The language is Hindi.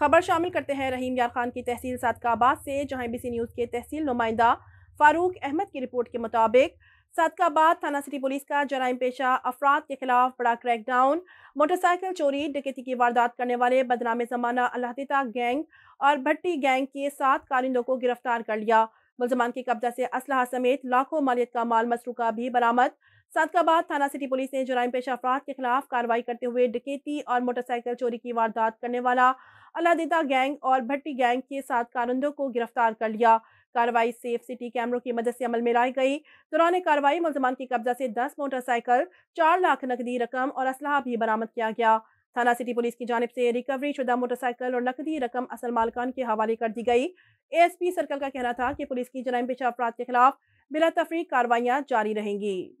खबर शामिल करते हैं रहीम यार खान की तहसील सादकाबाद से जहां बी न्यूज़ के तहसील नुमाइंदा फारूक अहमद की रिपोर्ट के मुताबिक सादकाबाद थाना सिटी पुलिस का जराइम पेशा अफराद के खिलाफ बड़ा क्रैकडाउन मोटरसाइकिल चोरी डकैती की वारदात करने वाले बदनाम जमाना अलहदिता गैंग और भट्टी गैंग के सात कारिंदों को गिरफ्तार कर लिया मुलजमान के कब्जा से असलाह समेत लाखों मालियत का माल मसरूका भी बरामद सदकाबाद थाना सिटी पुलिस ने जुराइम पेशा अफराद के खिलाफ कार्रवाई करते हुए डकेती और मोटरसाइकिल चोरी की वारदात करने वाला अलादिदा गैंग और भट्टी गैंग के साथ कारंदों को गिरफ्तार कर लिया कार्रवाई सेफ सिटी कैमरों की मदद से अमल में लाई गई दौरान कार्रवाई मुलजमान के कब्जा से दस मोटरसाइकिल चार लाख नकदी रकम और असलाह भी बरामद किया गया थाना सिटी पुलिस की जानब से रिकवरी शुदा मोटरसाइकिल और नकदी रकम असल मालकान के हवाले कर दी गई एएसपी सर्कल का कहना था कि पुलिस की जराइम पेशा अफराद के खिलाफ बिला तफरी कार्रवाइयाँ जारी रहेंगी